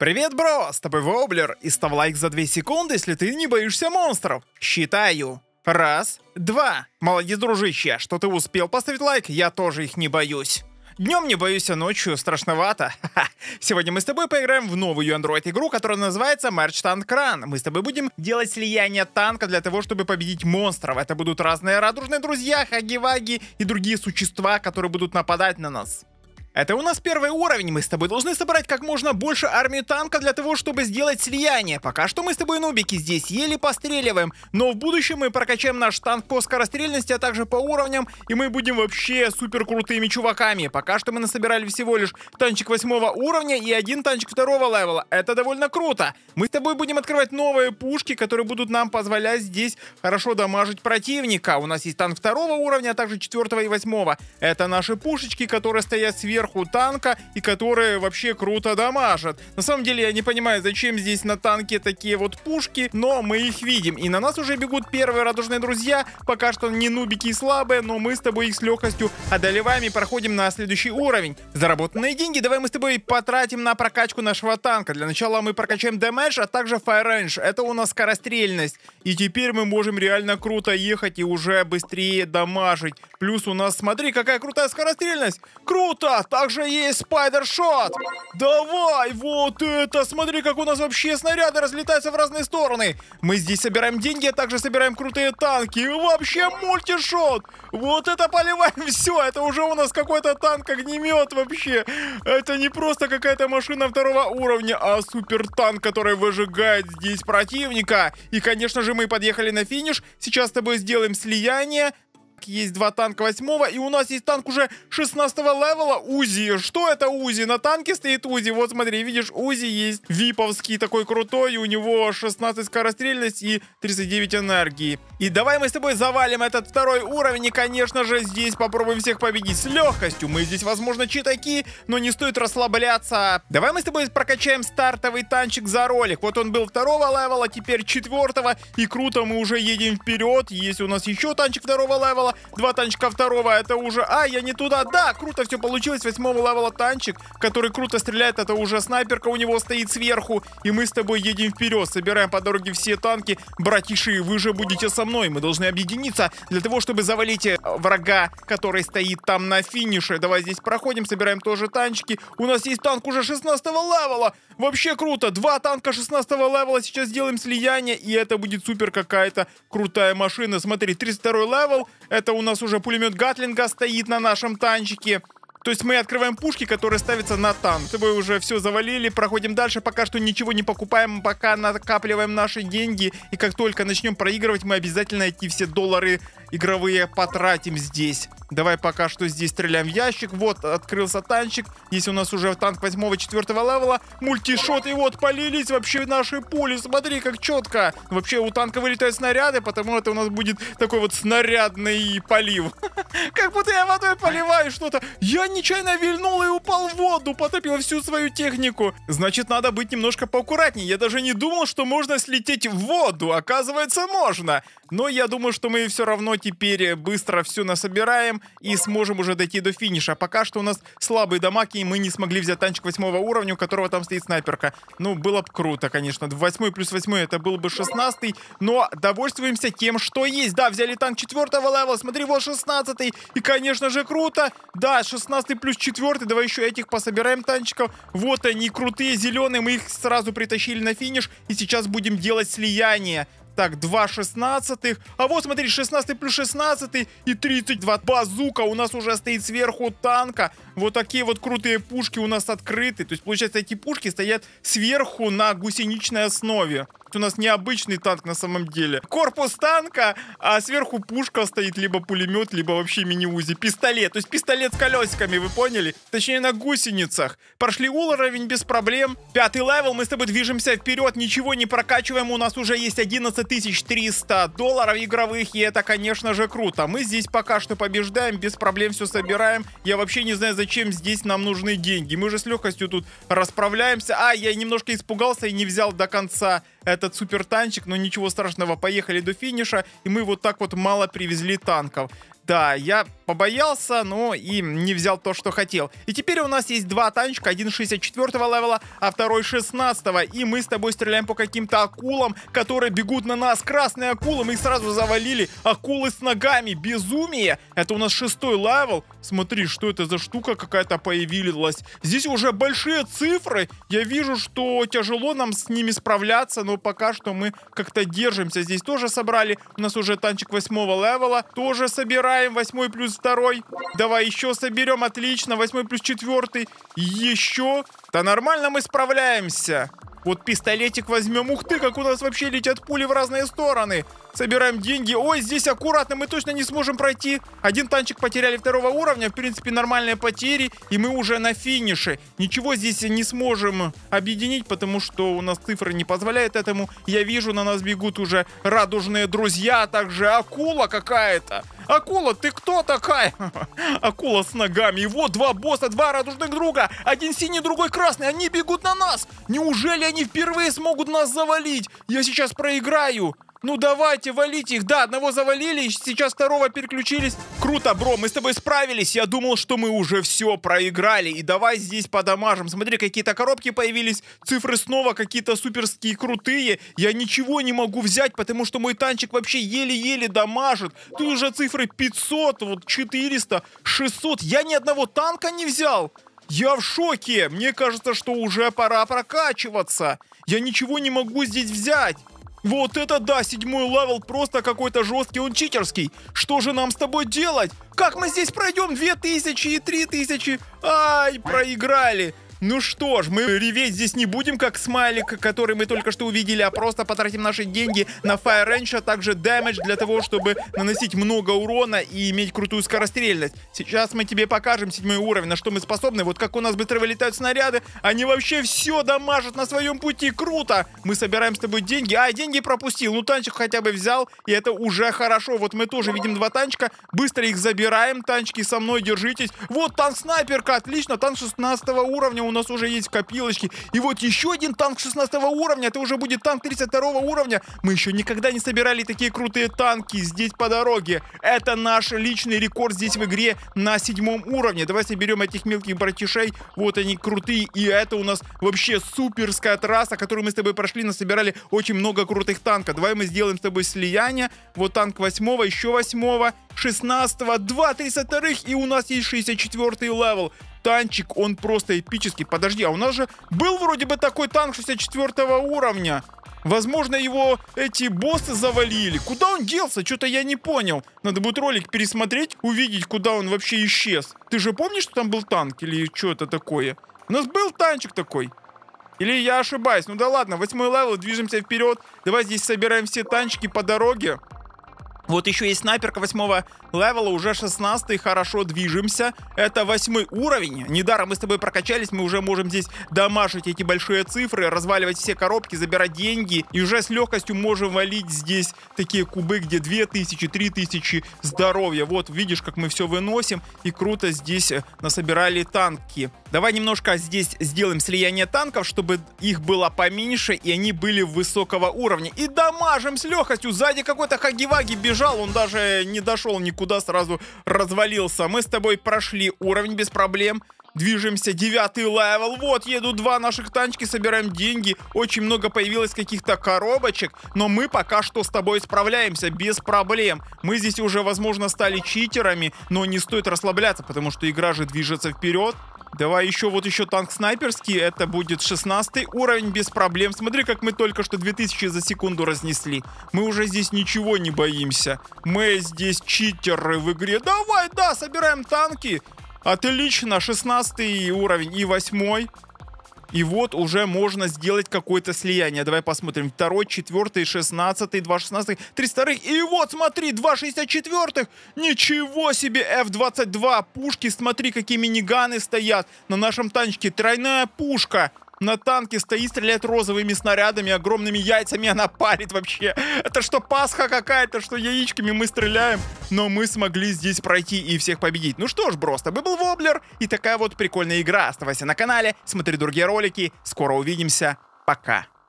Привет, бро! С тобой Воблер, и став лайк за 2 секунды, если ты не боишься монстров. Считаю. Раз, два. Молодец, дружище, что ты успел поставить лайк, я тоже их не боюсь. Днем не боюсь, а ночью страшновато. Сегодня мы с тобой поиграем в новую Android игру, которая называется Merge Tank Run. Мы с тобой будем делать слияние танка для того, чтобы победить монстров. Это будут разные радужные друзья, хаги-ваги и другие существа, которые будут нападать на нас. Это у нас первый уровень, мы с тобой должны собрать как можно больше армию танка для того, чтобы сделать слияние. Пока что мы с тобой нубики здесь еле постреливаем, но в будущем мы прокачаем наш танк по скорострельности, а также по уровням, и мы будем вообще супер крутыми чуваками. Пока что мы насобирали всего лишь танчик восьмого уровня и один танчик второго левела. Это довольно круто. Мы с тобой будем открывать новые пушки, которые будут нам позволять здесь хорошо дамажить противника. У нас есть танк второго уровня, а также четвертого и восьмого. Это наши пушечки, которые стоят сверху сверху танка и которые вообще круто дамажат. На самом деле я не понимаю, зачем здесь на танке такие вот пушки, но мы их видим. И на нас уже бегут первые радужные друзья. Пока что не нубики и слабые, но мы с тобой их с легкостью одолеваем и проходим на следующий уровень. Заработанные деньги давай мы с тобой потратим на прокачку нашего танка. Для начала мы прокачаем дэмэдж, а также fire range. Это у нас скорострельность. И теперь мы можем реально круто ехать и уже быстрее дамажить. Плюс у нас, смотри, какая крутая скорострельность. Круто! также есть спайдершот. Давай, вот это, смотри, как у нас вообще снаряды разлетаются в разные стороны. Мы здесь собираем деньги, а также собираем крутые танки. Вообще мультишот. Вот это поливаем все, это уже у нас какой-то танк-огнемет вообще. Это не просто какая-то машина второго уровня, а супертанк, который выжигает здесь противника. И, конечно же, мы подъехали на финиш. Сейчас с тобой сделаем слияние, есть два танка восьмого, и у нас есть танк уже 16 левела УЗИ. Что это УЗИ? На танке стоит УЗИ. Вот смотри, видишь, УЗИ есть виповский такой крутой, у него 16 скорострельность и 39 энергии. И давай мы с тобой завалим этот второй уровень, и, конечно же, здесь попробуем всех победить с легкостью. Мы здесь, возможно, читаки, но не стоит расслабляться. Давай мы с тобой прокачаем стартовый танчик за ролик. Вот он был второго левела, теперь четвертого, и круто, мы уже едем вперед. Есть у нас еще танчик второго левела, левела, два танчика второго, это уже... А, я не туда, да, круто все получилось, восьмого левела танчик, который круто стреляет, это уже снайперка у него стоит сверху, и мы с тобой едем вперед, собираем по дороге все танки, братиши, вы же будете со мной, мы должны объединиться для того, чтобы завалить э, врага, который стоит там на финише, давай здесь проходим, собираем тоже танчики, у нас есть танк уже 16 левела, Вообще круто. Два танка 16 левела. Сейчас сделаем слияние. И это будет супер какая-то крутая машина. Смотри, 32 левел. Это у нас уже пулемет Гатлинга стоит на нашем танчике. То есть мы открываем пушки, которые ставятся на танк. Мы уже все завалили, проходим дальше. Пока что ничего не покупаем, пока накапливаем наши деньги. И как только начнем проигрывать, мы обязательно эти все доллары игровые потратим здесь. Давай пока что здесь стреляем в ящик. Вот, открылся танчик. Здесь у нас уже танк 8-4 левела. Мультишот, и вот полились вообще наши пули. Смотри, как четко. Вообще у танка вылетают снаряды, потому это у нас будет такой вот снарядный полив. Как будто я водой поливаю что-то. Я нечаянно вильнул и упал в воду, потопил всю свою технику. Значит, надо быть немножко поаккуратнее. Я даже не думал, что можно слететь в воду. Оказывается, можно. Но я думаю, что мы все равно теперь э, быстро все насобираем и сможем уже дойти до финиша. Пока что у нас слабые дамаки, и мы не смогли взять танчик восьмого уровня, у которого там стоит снайперка. Ну, было бы круто, конечно. Восьмой плюс восьмой, это был бы шестнадцатый, но довольствуемся тем, что есть. Да, взяли танк четвертого левела, смотри, вот шестнадцатый, и, конечно же, круто. Да, шестнадцатый плюс четвертый, давай еще этих пособираем танчиков. Вот они, крутые, зеленые, мы их сразу притащили на финиш, и сейчас будем делать слияние. Так, 2 шестнадцатых. А вот, смотри, 16 плюс 16 и 32. Базука у нас уже стоит сверху танка. Вот такие вот крутые пушки у нас открыты. То есть, получается, эти пушки стоят сверху на гусеничной основе у нас необычный танк на самом деле. Корпус танка, а сверху пушка стоит, либо пулемет, либо вообще мини-узи. Пистолет, то есть пистолет с колесиками, вы поняли? Точнее, на гусеницах. Прошли уровень без проблем. Пятый левел, мы с тобой движемся вперед, ничего не прокачиваем. У нас уже есть 11 300 долларов игровых, и это, конечно же, круто. Мы здесь пока что побеждаем, без проблем все собираем. Я вообще не знаю, зачем здесь нам нужны деньги. Мы же с легкостью тут расправляемся. А, я немножко испугался и не взял до конца этот супер танчик, но ничего страшного, поехали до финиша, и мы вот так вот мало привезли танков. Да, я побоялся, но и не взял то, что хотел. И теперь у нас есть два танчика, один 64 левела, а второй 16 -го. И мы с тобой стреляем по каким-то акулам, которые бегут на нас. Красные акулы, мы их сразу завалили. Акулы с ногами, безумие. Это у нас шестой левел. Смотри, что это за штука какая-то появилась. Здесь уже большие цифры. Я вижу, что тяжело нам с ними справляться, но пока что мы как-то держимся. Здесь тоже собрали. У нас уже танчик восьмого левела. Тоже собираем. Восьмой плюс второй. Давай еще соберем, отлично. Восьмой плюс четвертый. Еще. Да нормально мы справляемся. Вот пистолетик возьмем. Ух ты, как у нас вообще летят пули в разные стороны. Собираем деньги. Ой, здесь аккуратно, мы точно не сможем пройти. Один танчик потеряли второго уровня. В принципе, нормальные потери. И мы уже на финише. Ничего здесь не сможем объединить, потому что у нас цифры не позволяют этому. Я вижу, на нас бегут уже радужные друзья, а также акула какая-то. Акула, ты кто такая? Акула с ногами. вот два босса, два радужных друга. Один синий, другой красный. Они бегут на нас. Неужели они впервые смогут нас завалить? Я сейчас проиграю. Ну давайте, валите их. Да, одного завалили, сейчас второго переключились. Круто, бро, мы с тобой справились. Я думал, что мы уже все проиграли. И давай здесь подамажем. Смотри, какие-то коробки появились. Цифры снова какие-то суперские, крутые. Я ничего не могу взять, потому что мой танчик вообще еле-еле дамажит. Тут уже цифры 500, вот 400, 600. Я ни одного танка не взял. Я в шоке. Мне кажется, что уже пора прокачиваться. Я ничего не могу здесь взять. Вот это да, седьмой левел просто какой-то жесткий, он читерский. Что же нам с тобой делать? Как мы здесь пройдем две тысячи и три тысячи? Ай, проиграли. Ну что ж, мы реветь здесь не будем, как смайлик, который мы только что увидели, а просто потратим наши деньги на Fire Range, а также Damage для того, чтобы наносить много урона и иметь крутую скорострельность. Сейчас мы тебе покажем седьмой уровень, на что мы способны. Вот как у нас быстро вылетают снаряды, они вообще все дамажат на своем пути. Круто! Мы собираем с тобой деньги. А, деньги пропустил. Ну, танчик хотя бы взял, и это уже хорошо. Вот мы тоже видим два танчика. Быстро их забираем. Танчики со мной, держитесь. Вот танк-снайперка, отлично. Танк 16 уровня у нас уже есть в копилочке. И вот еще один танк 16 уровня, это уже будет танк 32 уровня. Мы еще никогда не собирали такие крутые танки здесь по дороге. Это наш личный рекорд здесь в игре на седьмом уровне. Давай соберем этих мелких братишей. Вот они крутые. И это у нас вообще суперская трасса, которую мы с тобой прошли. Насобирали очень много крутых танков. Давай мы сделаем с тобой слияние. Вот танк 8 еще 8 16 2 32 и у нас есть 64 левел танчик, он просто эпический. Подожди, а у нас же был вроде бы такой танк 64 уровня. Возможно, его эти боссы завалили. Куда он делся? Что-то я не понял. Надо будет ролик пересмотреть, увидеть, куда он вообще исчез. Ты же помнишь, что там был танк или что-то такое? У нас был танчик такой. Или я ошибаюсь? Ну да ладно, восьмой левел, движемся вперед. Давай здесь собираем все танчики по дороге. Вот еще есть снайперка восьмого левела, уже шестнадцатый хорошо движемся. Это восьмой уровень. Недаром мы с тобой прокачались, мы уже можем здесь домашить эти большие цифры, разваливать все коробки, забирать деньги. И уже с легкостью можем валить здесь такие кубы, где две тысячи три тысячи здоровья. Вот, видишь, как мы все выносим. И круто здесь э, насобирали танки. Давай немножко здесь сделаем слияние танков, чтобы их было поменьше и они были высокого уровня. И дамажим с легкостью. Сзади какой-то хаги ваги бежит бежал, он даже не дошел никуда, сразу развалился. Мы с тобой прошли уровень без проблем. Движемся, девятый левел. Вот, едут два наших танчики, собираем деньги. Очень много появилось каких-то коробочек, но мы пока что с тобой справляемся без проблем. Мы здесь уже, возможно, стали читерами, но не стоит расслабляться, потому что игра же движется вперед. Давай еще, вот еще танк снайперский. Это будет 16 уровень без проблем. Смотри, как мы только что 2000 за секунду разнесли. Мы уже здесь ничего не боимся. Мы здесь читеры в игре. Давай, да, собираем танки. Отлично, 16 уровень и 8. И вот уже можно сделать какое-то слияние. Давай посмотрим. Второй, четвертый, шестнадцатый, два шестнадцатых, три вторых. И вот, смотри, два шестьдесят четвертых. Ничего себе, F-22. Пушки, смотри, какие миниганы стоят на нашем танчике. Тройная пушка на танке стоит, стреляет розовыми снарядами, огромными яйцами она парит вообще. Это что, Пасха какая-то, что яичками мы стреляем? Но мы смогли здесь пройти и всех победить. Ну что ж, бро, с тобой был Воблер и такая вот прикольная игра. Оставайся на канале, смотри другие ролики. Скоро увидимся. Пока.